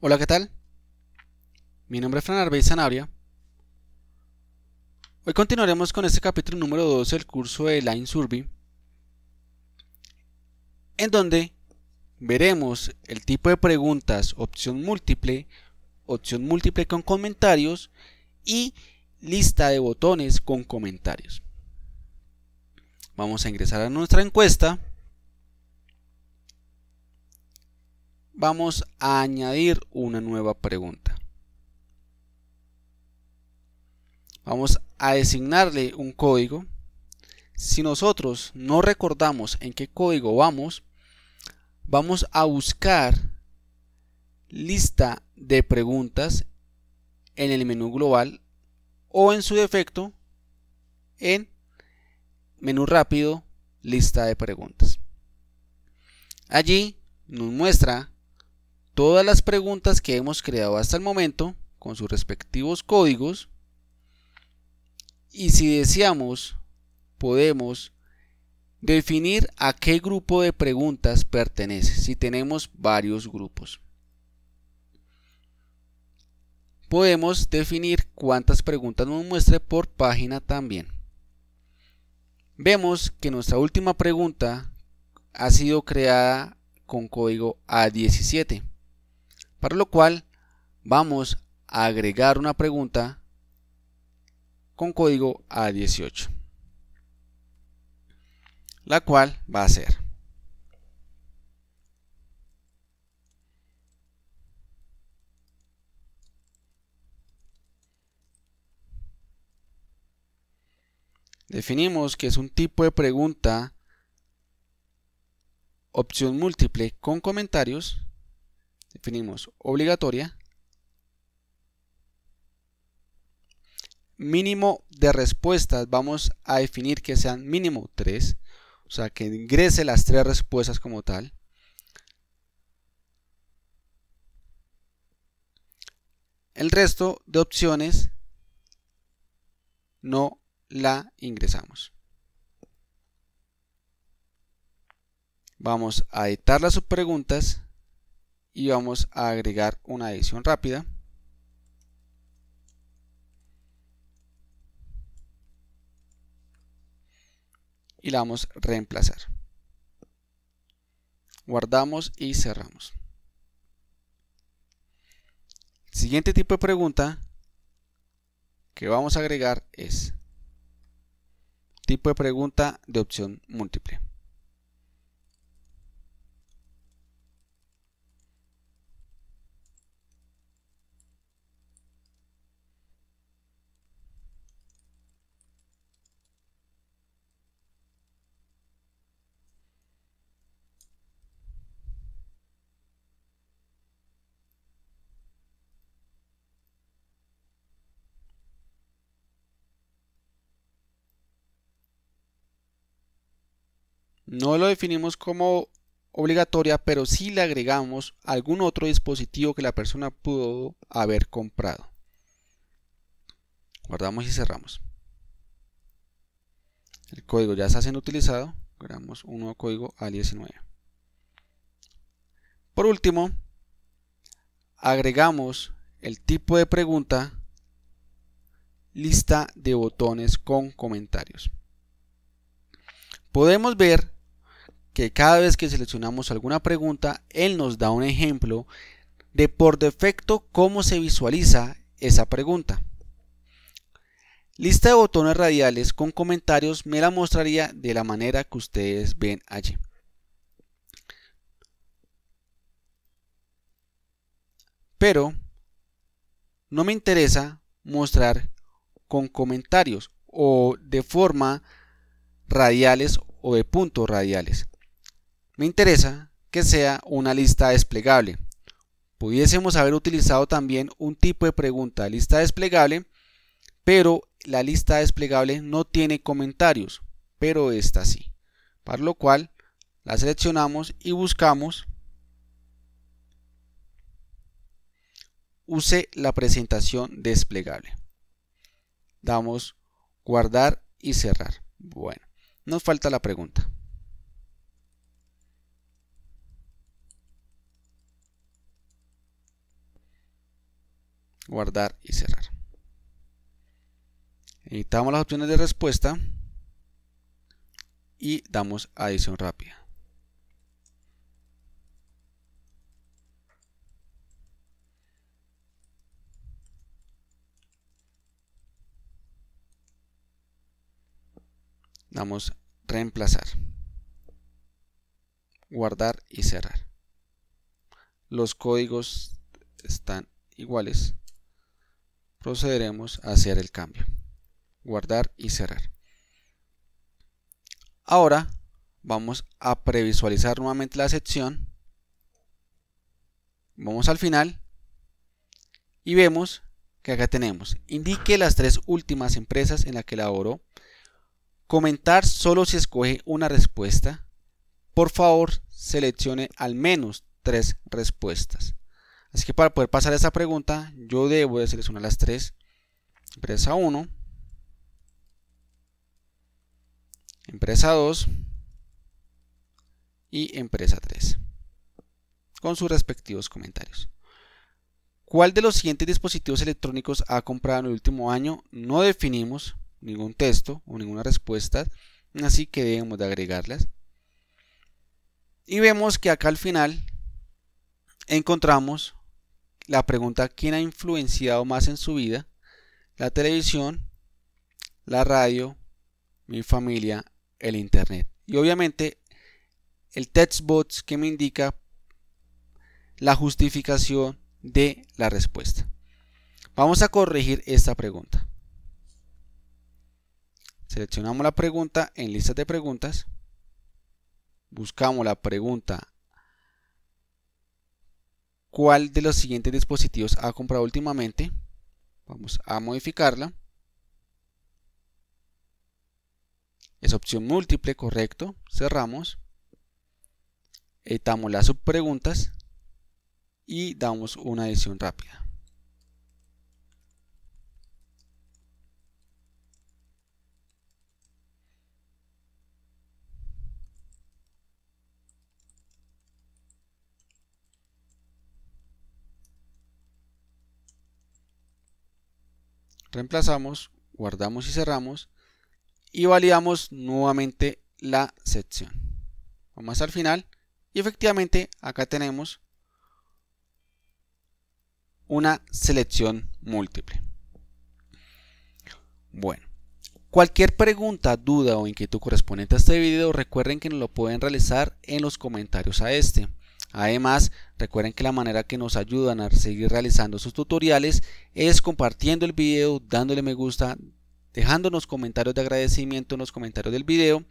Hola, ¿qué tal? Mi nombre es Fran Arbey Zanabria. Hoy continuaremos con este capítulo número 12 del curso de Line Survey, en donde veremos el tipo de preguntas, opción múltiple, opción múltiple con comentarios y lista de botones con comentarios. Vamos a ingresar a nuestra encuesta. vamos a añadir una nueva pregunta. Vamos a designarle un código. Si nosotros no recordamos en qué código vamos, vamos a buscar lista de preguntas en el menú global o en su defecto en menú rápido lista de preguntas. Allí nos muestra todas las preguntas que hemos creado hasta el momento con sus respectivos códigos y si deseamos podemos definir a qué grupo de preguntas pertenece si tenemos varios grupos podemos definir cuántas preguntas nos muestre por página también vemos que nuestra última pregunta ha sido creada con código A17 para lo cual vamos a agregar una pregunta con código A18. La cual va a ser. Definimos que es un tipo de pregunta opción múltiple con comentarios definimos obligatoria, mínimo de respuestas vamos a definir que sean mínimo tres o sea que ingrese las tres respuestas como tal. El resto de opciones no la ingresamos. Vamos a editar las subpreguntas y vamos a agregar una edición rápida y la vamos a reemplazar guardamos y cerramos el siguiente tipo de pregunta que vamos a agregar es tipo de pregunta de opción múltiple No lo definimos como obligatoria, pero sí le agregamos algún otro dispositivo que la persona pudo haber comprado. Guardamos y cerramos. El código ya está siendo utilizado. Creamos un nuevo código al 19. Por último, agregamos el tipo de pregunta lista de botones con comentarios. Podemos ver que cada vez que seleccionamos alguna pregunta, él nos da un ejemplo de por defecto cómo se visualiza esa pregunta. Lista de botones radiales con comentarios me la mostraría de la manera que ustedes ven allí. Pero no me interesa mostrar con comentarios o de forma radiales o de puntos radiales. Me interesa que sea una lista desplegable. Pudiésemos haber utilizado también un tipo de pregunta lista desplegable, pero la lista desplegable no tiene comentarios, pero esta sí. Para lo cual la seleccionamos y buscamos use la presentación desplegable. Damos guardar y cerrar. Bueno, nos falta la pregunta. guardar y cerrar. Editamos las opciones de respuesta y damos adición rápida. Damos reemplazar, guardar y cerrar. Los códigos están iguales procederemos a hacer el cambio. Guardar y cerrar. Ahora vamos a previsualizar nuevamente la sección. Vamos al final y vemos que acá tenemos. Indique las tres últimas empresas en las que laboró. Comentar solo si escoge una respuesta. Por favor, seleccione al menos tres respuestas. Así que para poder pasar a esta pregunta, yo debo de seleccionar las tres. Empresa 1, empresa 2 y empresa 3. Con sus respectivos comentarios. ¿Cuál de los siguientes dispositivos electrónicos ha comprado en el último año? No definimos ningún texto o ninguna respuesta, así que debemos de agregarlas. Y vemos que acá al final encontramos la pregunta ¿quién ha influenciado más en su vida? La televisión, la radio, mi familia, el internet. Y obviamente el textbot que me indica la justificación de la respuesta. Vamos a corregir esta pregunta. Seleccionamos la pregunta en lista de preguntas. Buscamos la pregunta cuál de los siguientes dispositivos ha comprado últimamente. Vamos a modificarla. Es opción múltiple, correcto. Cerramos. Editamos eh, las subpreguntas y damos una edición rápida. reemplazamos, guardamos y cerramos y validamos nuevamente la sección. Vamos al final y efectivamente acá tenemos una selección múltiple. Bueno, cualquier pregunta, duda o inquietud correspondiente a este video recuerden que nos lo pueden realizar en los comentarios a este. Además, recuerden que la manera que nos ayudan a seguir realizando sus tutoriales es compartiendo el video, dándole me gusta, dejándonos comentarios de agradecimiento en los comentarios del video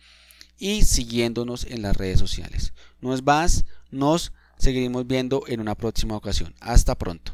y siguiéndonos en las redes sociales. No es más, nos seguiremos viendo en una próxima ocasión. Hasta pronto.